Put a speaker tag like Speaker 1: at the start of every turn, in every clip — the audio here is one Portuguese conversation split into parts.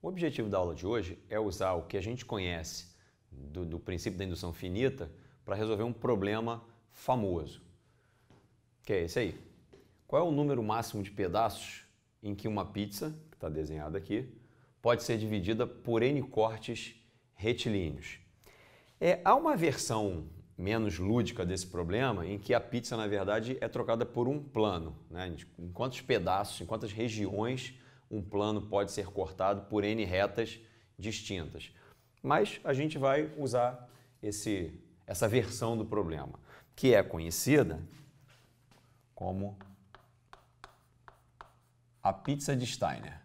Speaker 1: O objetivo da aula de hoje é usar o que a gente conhece do, do princípio da indução finita para resolver um problema famoso, que é esse aí. Qual é o número máximo de pedaços em que uma pizza, que está desenhada aqui, pode ser dividida por N cortes retilíneos? É, há uma versão menos lúdica desse problema em que a pizza, na verdade, é trocada por um plano. Né? Em quantos pedaços, em quantas regiões um plano pode ser cortado por N retas distintas. Mas a gente vai usar esse, essa versão do problema, que é conhecida como a pizza de Steiner.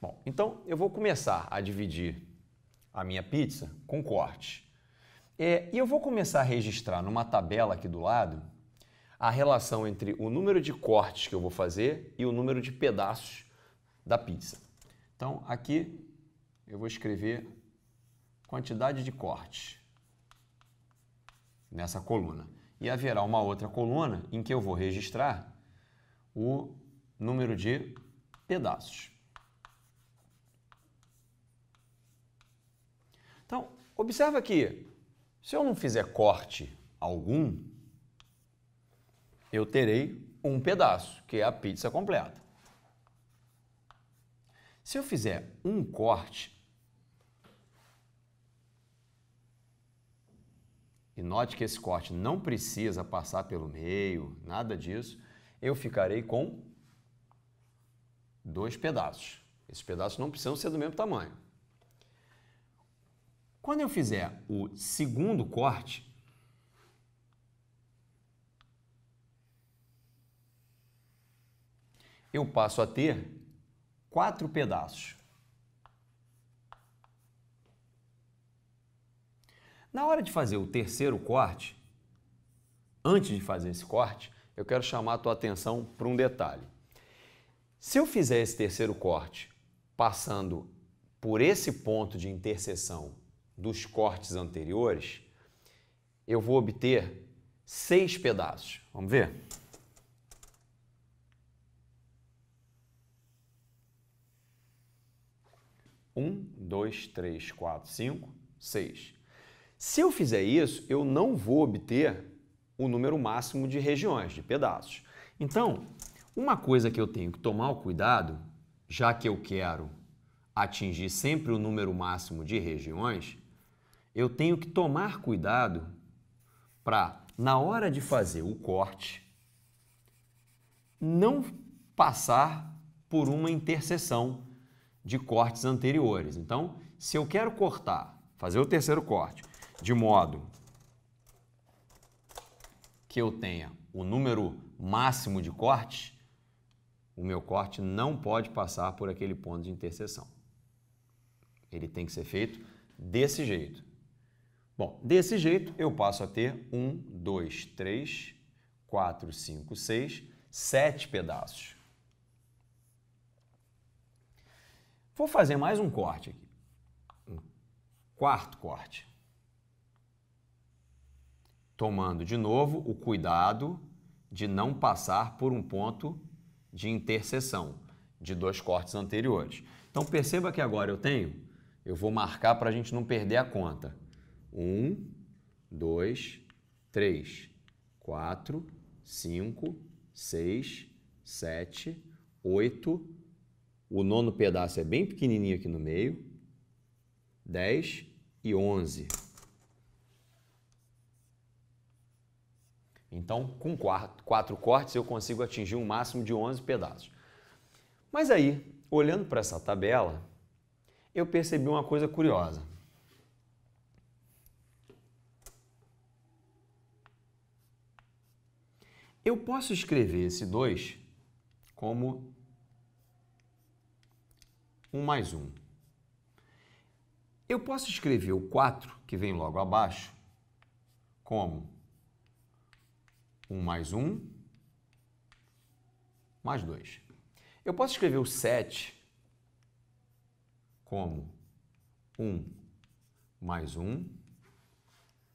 Speaker 1: Bom, então eu vou começar a dividir a minha pizza com cortes. É, e eu vou começar a registrar numa tabela aqui do lado a relação entre o número de cortes que eu vou fazer e o número de pedaços da pizza. Então, aqui eu vou escrever quantidade de cortes nessa coluna. E haverá uma outra coluna em que eu vou registrar o número de pedaços. Então, observa que se eu não fizer corte algum, eu terei um pedaço, que é a pizza completa. Se eu fizer um corte, e note que esse corte não precisa passar pelo meio, nada disso, eu ficarei com dois pedaços. Esses pedaços não precisam ser do mesmo tamanho. Quando eu fizer o segundo corte, eu passo a ter quatro pedaços. Na hora de fazer o terceiro corte, antes de fazer esse corte, eu quero chamar a tua atenção para um detalhe. Se eu fizer esse terceiro corte passando por esse ponto de interseção dos cortes anteriores, eu vou obter seis pedaços. Vamos ver? Um, dois, três, quatro, cinco, seis. Se eu fizer isso, eu não vou obter o número máximo de regiões, de pedaços. Então, uma coisa que eu tenho que tomar o cuidado, já que eu quero atingir sempre o número máximo de regiões, eu tenho que tomar cuidado para, na hora de fazer o corte, não passar por uma interseção de cortes anteriores. Então, se eu quero cortar, fazer o terceiro corte, de modo que eu tenha o número máximo de cortes, o meu corte não pode passar por aquele ponto de interseção. Ele tem que ser feito desse jeito. Bom, desse jeito eu passo a ter 1, 2, 3, 4, 5, 6, 7 pedaços. Vou fazer mais um corte aqui. Um quarto corte. Tomando de novo o cuidado de não passar por um ponto de interseção de dois cortes anteriores. Então perceba que agora eu tenho, eu vou marcar para a gente não perder a conta. Um, dois, três, quatro, cinco, seis, sete, oito. O nono pedaço é bem pequenininho aqui no meio. Dez e onze. Então, com quatro, quatro cortes, eu consigo atingir um máximo de 11 pedaços. Mas aí, olhando para essa tabela, eu percebi uma coisa curiosa. Eu posso escrever esse 2 como 1 mais 1. Eu posso escrever o 4, que vem logo abaixo, como 1 mais 1 mais 2. Eu posso escrever o 7 como 1 mais 1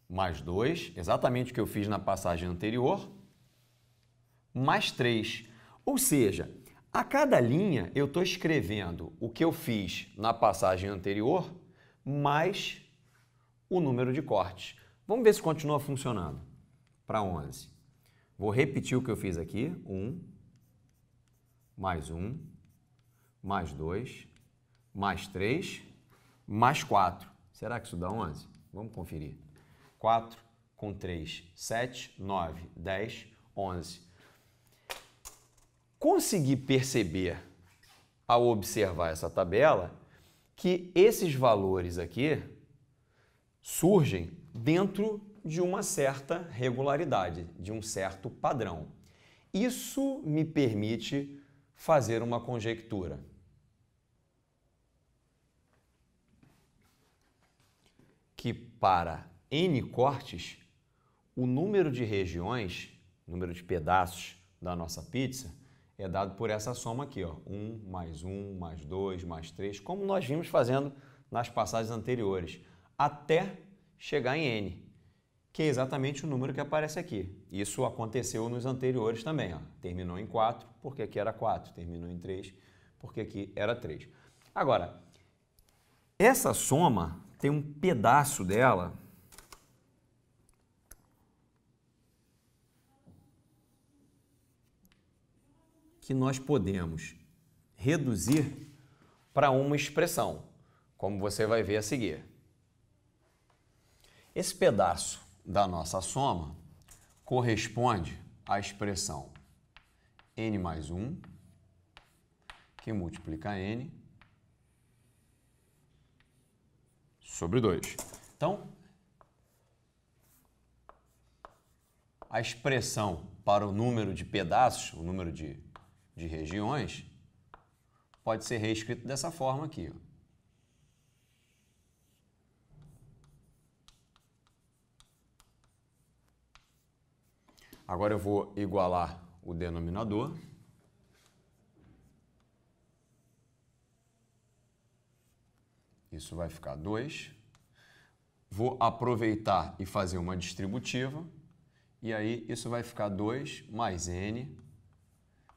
Speaker 1: mais 2, exatamente o que eu fiz na passagem anterior, mais 3. Ou seja, a cada linha eu estou escrevendo o que eu fiz na passagem anterior mais o número de cortes. Vamos ver se continua funcionando para 11. Vou repetir o que eu fiz aqui. 1, mais 1, mais 2, mais 3, mais 4. Será que isso dá 11? Vamos conferir. 4 com 3, 7, 9, 10, 11 consegui perceber, ao observar essa tabela, que esses valores aqui surgem dentro de uma certa regularidade, de um certo padrão. Isso me permite fazer uma conjectura. Que para n cortes, o número de regiões, número de pedaços da nossa pizza, é dado por essa soma aqui, ó, 1 mais 1 mais 2 mais 3, como nós vimos fazendo nas passagens anteriores, até chegar em n, que é exatamente o número que aparece aqui. Isso aconteceu nos anteriores também, ó. terminou em 4, porque aqui era 4, terminou em 3, porque aqui era 3. Agora, essa soma tem um pedaço dela que nós podemos reduzir para uma expressão, como você vai ver a seguir. Esse pedaço da nossa soma corresponde à expressão n mais 1, que multiplica n, sobre 2. Então, a expressão para o número de pedaços, o número de de regiões pode ser reescrito dessa forma aqui. Ó. Agora eu vou igualar o denominador. Isso vai ficar 2. Vou aproveitar e fazer uma distributiva. E aí isso vai ficar 2 mais n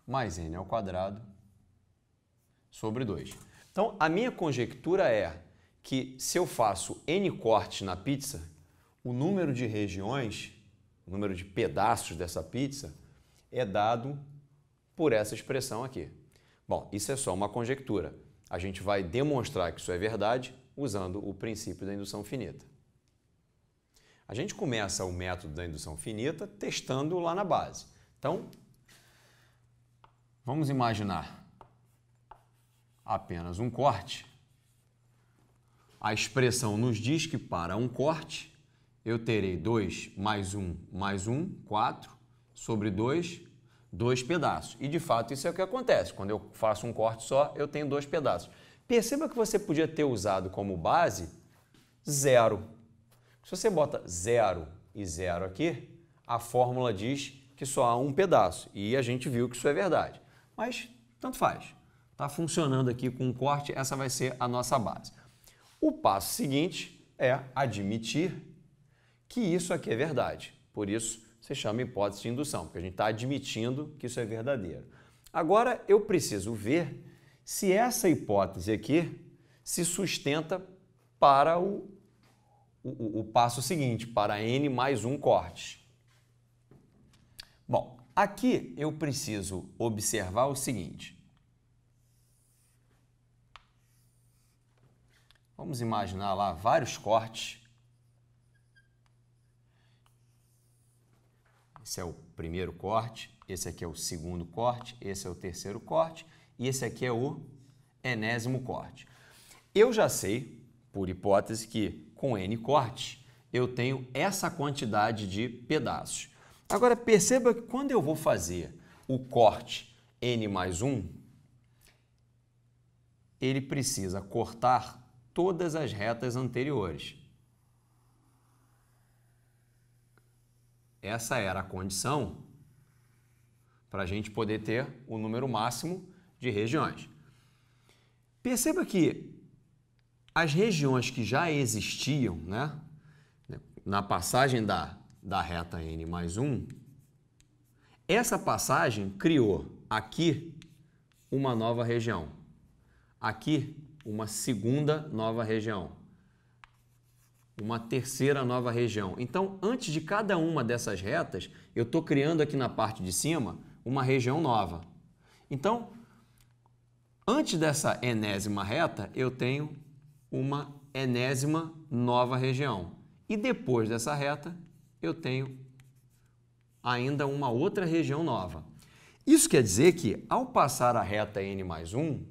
Speaker 1: mais n ao quadrado sobre 2. Então, a minha conjectura é que se eu faço n cortes na pizza, o número de regiões, o número de pedaços dessa pizza é dado por essa expressão aqui. Bom, isso é só uma conjectura. A gente vai demonstrar que isso é verdade usando o princípio da indução finita. A gente começa o método da indução finita testando lá na base. Então, Vamos imaginar apenas um corte. A expressão nos diz que para um corte eu terei 2 mais 1 um, mais 1, um, 4, sobre 2, dois pedaços. E de fato isso é o que acontece. Quando eu faço um corte só, eu tenho dois pedaços. Perceba que você podia ter usado como base zero. Se você bota zero e zero aqui, a fórmula diz que só há um pedaço. E a gente viu que isso é verdade. Mas tanto faz. Está funcionando aqui com um corte, essa vai ser a nossa base. O passo seguinte é admitir que isso aqui é verdade. Por isso se chama hipótese de indução, porque a gente está admitindo que isso é verdadeiro. Agora eu preciso ver se essa hipótese aqui se sustenta para o, o, o passo seguinte, para n mais um corte. Bom, Aqui eu preciso observar o seguinte. Vamos imaginar lá vários cortes. Esse é o primeiro corte, esse aqui é o segundo corte, esse é o terceiro corte e esse aqui é o enésimo corte. Eu já sei, por hipótese, que com N cortes eu tenho essa quantidade de pedaços. Agora perceba que quando eu vou fazer o corte n mais 1, ele precisa cortar todas as retas anteriores. Essa era a condição para a gente poder ter o número máximo de regiões. Perceba que as regiões que já existiam, né, na passagem da da reta n mais 1, essa passagem criou aqui uma nova região, aqui uma segunda nova região, uma terceira nova região. Então, antes de cada uma dessas retas, eu estou criando aqui na parte de cima uma região nova. Então, antes dessa enésima reta, eu tenho uma enésima nova região. E depois dessa reta, eu tenho ainda uma outra região nova. Isso quer dizer que, ao passar a reta n mais 1,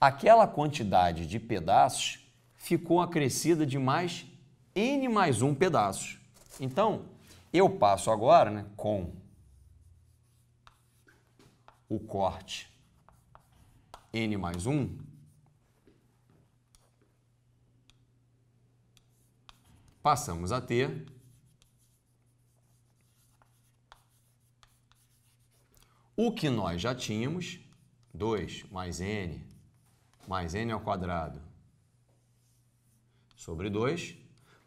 Speaker 1: aquela quantidade de pedaços ficou acrescida de mais n mais 1 pedaços. Então, eu passo agora né, com o corte n mais 1 passamos a ter o que nós já tínhamos, 2 mais n mais n ao quadrado sobre 2,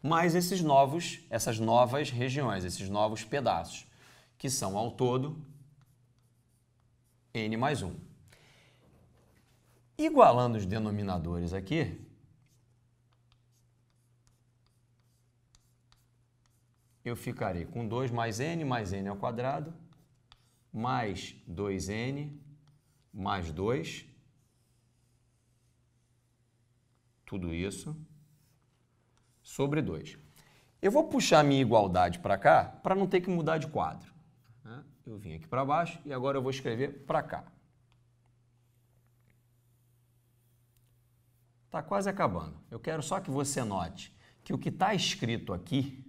Speaker 1: mais esses novos, essas novas regiões, esses novos pedaços, que são ao todo n mais 1. Igualando os denominadores aqui, eu ficarei com 2 mais n mais n ao quadrado mais 2n mais 2, tudo isso, sobre 2. Eu vou puxar minha igualdade para cá para não ter que mudar de quadro. Né? Eu vim aqui para baixo e agora eu vou escrever para cá. Está quase acabando. Eu quero só que você note que o que está escrito aqui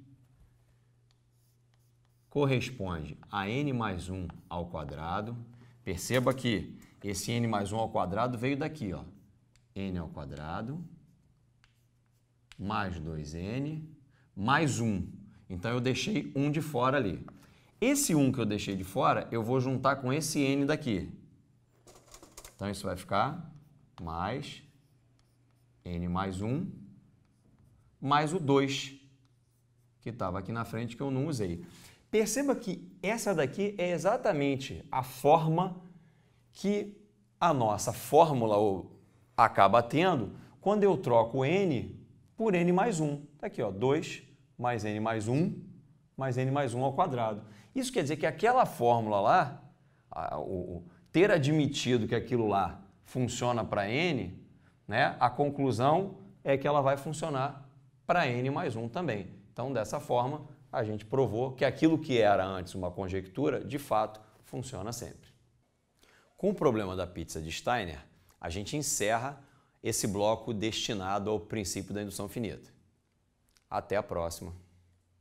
Speaker 1: corresponde a n mais 1 ao quadrado. Perceba que esse n mais 1 ao quadrado veio daqui, ó. n ao quadrado mais 2n mais 1. Então eu deixei 1 de fora ali. Esse 1 que eu deixei de fora, eu vou juntar com esse n daqui. Então isso vai ficar mais n mais 1 mais o 2, que estava aqui na frente que eu não usei. Perceba que essa daqui é exatamente a forma que a nossa fórmula acaba tendo quando eu troco n por n mais 1. Está aqui, ó, 2 mais n mais 1 mais n mais 1 ao quadrado. Isso quer dizer que aquela fórmula lá, a, o, ter admitido que aquilo lá funciona para n, né, a conclusão é que ela vai funcionar para n mais 1 também. Então, dessa forma, a gente provou que aquilo que era antes uma conjectura, de fato, funciona sempre. Com o problema da pizza de Steiner, a gente encerra esse bloco destinado ao princípio da indução finita. Até a próxima!